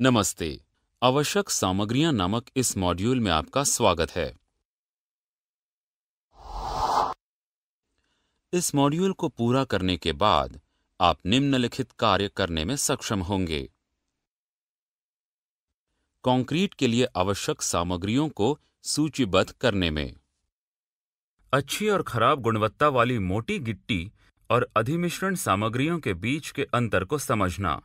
नमस्ते आवश्यक सामग्रियां नामक इस मॉड्यूल में आपका स्वागत है इस मॉड्यूल को पूरा करने के बाद आप निम्नलिखित कार्य करने में सक्षम होंगे कंक्रीट के लिए आवश्यक सामग्रियों को सूचीबद्ध करने में अच्छी और खराब गुणवत्ता वाली मोटी गिट्टी और अधिमिश्रण सामग्रियों के बीच के अंतर को समझना